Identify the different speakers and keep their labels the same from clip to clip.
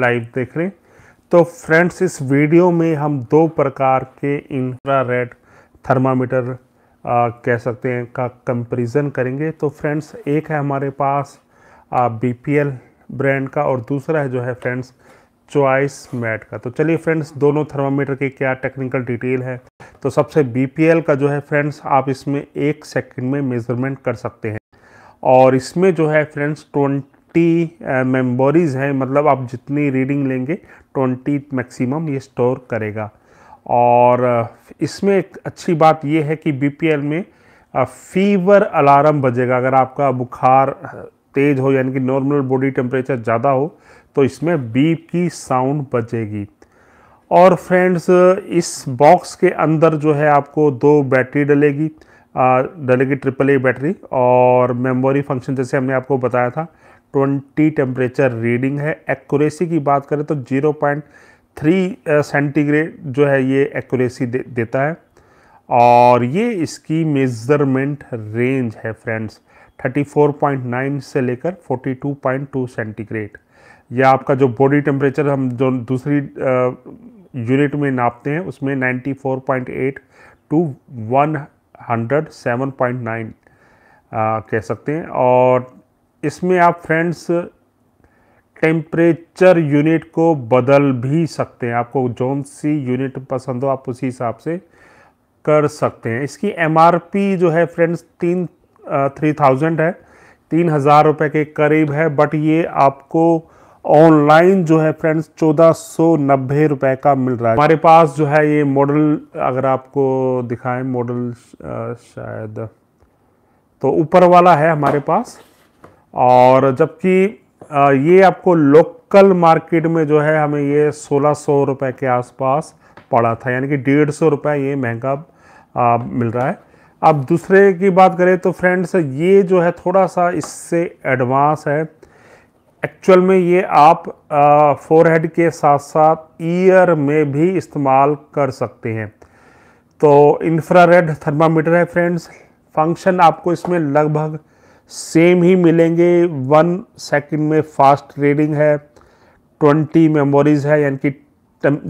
Speaker 1: live देख रहे तो फ्रेंड्स इस वीडियो में हम दो प्रकार के इंफ्रारेड थर्मामीटर कह सकते हैं का कंपैरिजन करेंगे तो फ्रेंड्स एक है हमारे पास बी ब्रांड का और दूसरा है जो है फ्रेंड्स चॉइस मैट का तो चलिए फ्रेंड्स दोनों थर्मामीटर के क्या टेक्निकल डिटेल है तो सबसे बी का जो है फ्रेंड्स आप इसमें एक सेकंड में मेज़रमेंट कर सकते हैं और इसमें जो है फ्रेंड्स ट्वेंटी मेमोरीज हैं मतलब आप जितनी रीडिंग लेंगे ट्वेंटी मैक्सिमम ये स्टोर करेगा और इसमें एक अच्छी बात ये है कि बी में फीवर अलार्म बजेगा अगर आपका बुखार तेज़ हो यानी कि नॉर्मल बॉडी टेम्परेचर ज़्यादा हो तो इसमें बीप की साउंड बजेगी और फ्रेंड्स इस बॉक्स के अंदर जो है आपको दो बैटरी डलेगी डलेगी ट्रिपल ए बैटरी और मेमोरी फंक्शन जैसे हमने आपको बताया था ट्वेंटी टेम्परेचर रीडिंग है एक्यूरेसी की बात करें तो जीरो पॉइंट थ्री सेंटीग्रेड जो है ये एक्यूरेसी दे, देता है और ये इसकी मेज़रमेंट रेंज है friends thirty four point nine से लेकर टू पॉइंट टू सेंटीग्रेड या आपका जो बॉडी टेम्परेचर हम जो दूसरी यूनिट में नापते हैं उसमें ninety four point eight to one point nine कह सकते हैं और इसमें आप फ्रेंड्स टेम्परेचर यूनिट को बदल भी सकते हैं आपको जौन सी यूनिट पसंद हो आप उसी हिसाब से कर सकते हैं इसकी एमआरपी जो है फ्रेंड्स तीन थ्री थाउजेंड है तीन हज़ार रुपये के करीब है बट ये आपको ऑनलाइन जो है फ्रेंड्स चौदह सौ नब्बे रुपये का मिल रहा है हमारे पास जो है ये मॉडल अगर आपको दिखाएं मॉडल शायद तो ऊपर वाला है हमारे पास और जबकि ये आपको लोकल मार्केट में जो है हमें ये सोलह सौ रुपये के आसपास पड़ा था यानी कि डेढ़ सौ रुपये ये महंगा मिल रहा है अब दूसरे की बात करें तो फ्रेंड्स ये जो है थोड़ा सा इससे एडवांस है एक्चुअल में ये आप फोर हेड के साथ साथ ईयर में भी इस्तेमाल कर सकते हैं तो इंफ्रारेड थर्मामीटर है फ्रेंड्स फंक्शन आपको इसमें लगभग सेम ही मिलेंगे वन सेकंड में फास्ट रीडिंग है ट्वेंटी मेमोरीज है यानी कि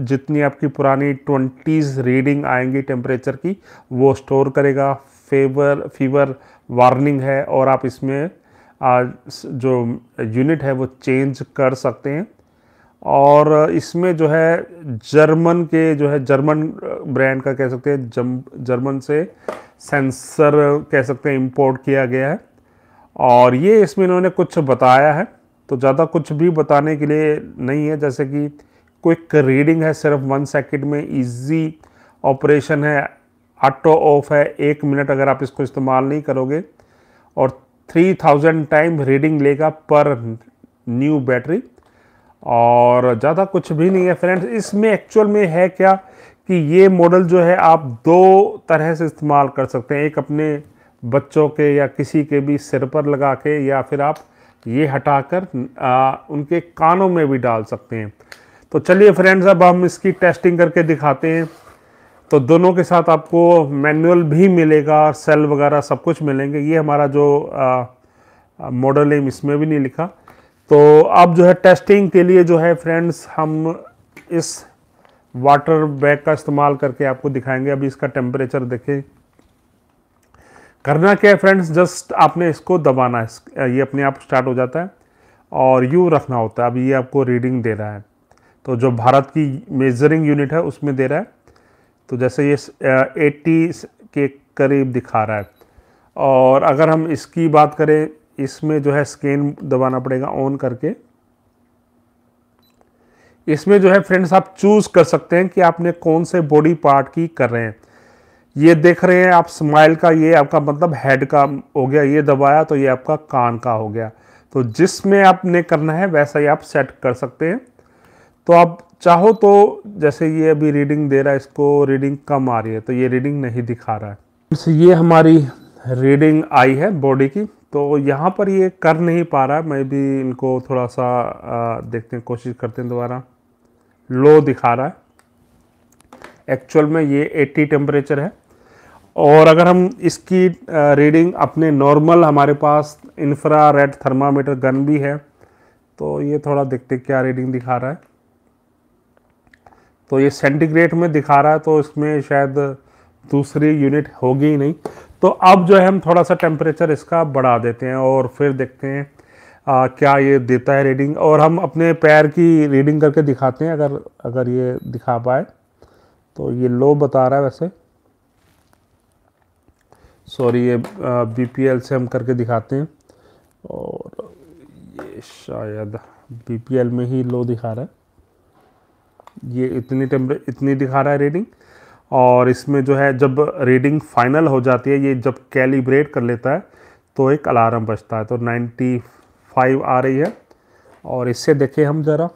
Speaker 1: जितनी आपकी पुरानी ट्वेंटीज़ रीडिंग आएंगी टेम्परेचर की वो स्टोर करेगा फेवर फीवर वार्निंग है और आप इसमें जो यूनिट है वो चेंज कर सकते हैं और इसमें जो है जर्मन के जो है जर्मन ब्रांड का कह सकते हैं जम जर्मन से सेंसर कह सकते हैं इंपोर्ट किया गया है और ये इसमें इन्होंने कुछ बताया है तो ज़्यादा कुछ भी बताने के लिए नहीं है जैसे कि क्विक रीडिंग है सिर्फ वन सेकेंड में इजी ऑपरेशन है ऑटो ऑफ है एक मिनट अगर आप इसको इस्तेमाल नहीं करोगे और 3000 टाइम रीडिंग लेगा पर न्यू बैटरी और ज़्यादा कुछ भी नहीं है फ्रेंड्स इसमें एक्चुअल में है क्या कि ये मॉडल जो है आप दो तरह से इस्तेमाल कर सकते हैं एक अपने बच्चों के या किसी के भी सिर पर लगा के या फिर आप ये हटाकर उनके कानों में भी डाल सकते हैं तो चलिए फ्रेंड्स अब हम इसकी टेस्टिंग करके दिखाते हैं तो दोनों के साथ आपको मैनुअल भी मिलेगा सेल वगैरह सब कुछ मिलेंगे ये हमारा जो मॉडल है इसमें भी नहीं लिखा तो अब जो है टेस्टिंग के लिए जो है फ्रेंड्स हम इस वाटर बैग का इस्तेमाल करके आपको दिखाएंगे अभी इसका टेम्परेचर देखें करना क्या है फ्रेंड्स जस्ट आपने इसको दबाना है ये अपने आप स्टार्ट हो जाता है और यू रखना होता है अब ये आपको रीडिंग दे रहा है तो जो भारत की मेजरिंग यूनिट है उसमें दे रहा है तो जैसे ये एट्टी के करीब दिखा रहा है और अगर हम इसकी बात करें इसमें जो है स्कैन दबाना पड़ेगा ऑन करके इसमें जो है फ्रेंड्स आप चूज़ कर सकते हैं कि आपने कौन से बॉडी पार्ट की कर रहे हैं ये देख रहे हैं आप स्माइल का ये आपका मतलब हेड का हो गया ये दबाया तो ये आपका कान का हो गया तो जिसमें आपने करना है वैसा ही आप सेट कर सकते हैं तो आप चाहो तो जैसे ये अभी रीडिंग दे रहा है इसको रीडिंग कम आ रही है तो ये रीडिंग नहीं दिखा रहा है तो ये हमारी रीडिंग आई है बॉडी की तो यहाँ पर ये कर नहीं पा रहा मैं भी इनको थोड़ा सा देखने की कोशिश करते हैं दोबारा लो दिखा रहा है एक्चुअल में ये 80 टेम्परेचर है और अगर हम इसकी रीडिंग अपने नॉर्मल हमारे पास इन्फ्रा रेड थर्मामीटर गन भी है तो ये थोड़ा देखते क्या रीडिंग दिखा रहा है तो ये सेंटीग्रेड में दिखा रहा है तो इसमें शायद दूसरी यूनिट होगी ही नहीं तो अब जो है हम थोड़ा सा टेम्परेचर इसका बढ़ा देते हैं और फिर देखते हैं आ, क्या ये देता है रीडिंग और हम अपने पैर की रीडिंग करके दिखाते हैं अगर अगर ये दिखा पाए तो ये लो बता रहा है वैसे सॉरी ये बी से हम करके दिखाते हैं और ये शायद बी में ही लो दिखा रहा है ये इतनी टेम्परे इतनी दिखा रहा है रीडिंग और इसमें जो है जब रीडिंग फाइनल हो जाती है ये जब कैलिब्रेट कर लेता है तो एक अलार्म बजता है तो 95 आ रही है और इससे देखें हम ज़रा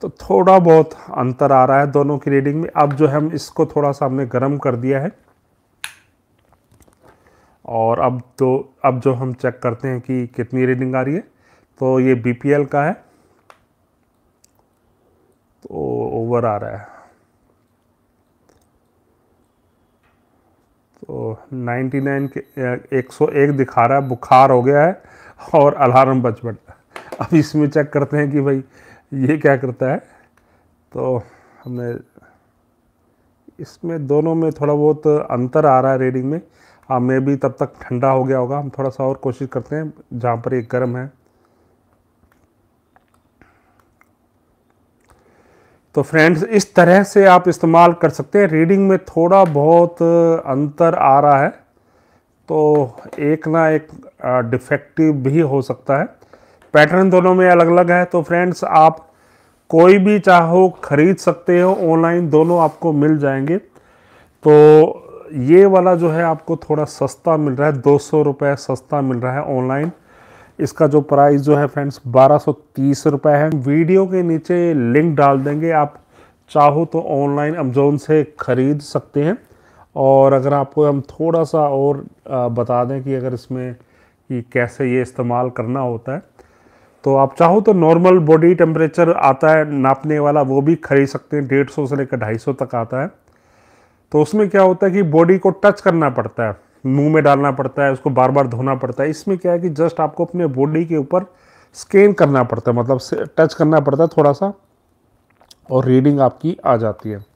Speaker 1: तो थोड़ा बहुत अंतर आ रहा है दोनों की रीडिंग में अब जो है हम इसको थोड़ा सा हमने गर्म कर दिया है और अब तो अब जो हम चेक करते हैं कि कितनी रीडिंग आ रही है तो ये बी का है तो ओवर आ रहा है तो 99 के 101 दिखा रहा है बुखार हो गया है और अलार्म बचपन अब इसमें चेक करते हैं कि भाई ये क्या करता है तो हमने इसमें दोनों में थोड़ा बहुत अंतर आ रहा है रीडिंग में हाँ मे भी तब तक ठंडा हो गया होगा हम थोड़ा सा और कोशिश करते हैं जहाँ पर ये गर्म है तो फ्रेंड्स इस तरह से आप इस्तेमाल कर सकते हैं रीडिंग में थोड़ा बहुत अंतर आ रहा है तो एक ना एक डिफेक्टिव भी हो सकता है पैटर्न दोनों में अलग अलग है तो फ्रेंड्स आप कोई भी चाहो खरीद सकते हो ऑनलाइन दोनों आपको मिल जाएंगे तो ये वाला जो है आपको थोड़ा सस्ता मिल रहा है दो सौ रुपये सस्ता मिल रहा है ऑनलाइन इसका जो प्राइस जो है फ्रेंड्स बारह सौ तीस रुपये है वीडियो के नीचे लिंक डाल देंगे आप चाहो तो ऑनलाइन अमेजोन से ख़रीद सकते हैं और अगर आपको हम थोड़ा सा और बता दें कि अगर इसमें कि कैसे ये इस्तेमाल करना होता है तो आप चाहो तो नॉर्मल बॉडी टेम्परेचर आता है नापने वाला वो भी खरीद सकते हैं डेढ़ सौ से लेकर ढाई सौ तक आता है तो उसमें क्या होता है कि बॉडी को टच करना पड़ता है मुंह में डालना पड़ता है उसको बार बार धोना पड़ता है इसमें क्या है कि जस्ट आपको अपने बॉडी के ऊपर स्कैन करना पड़ता है मतलब टच करना पड़ता है थोड़ा सा और रीडिंग आपकी आ जाती है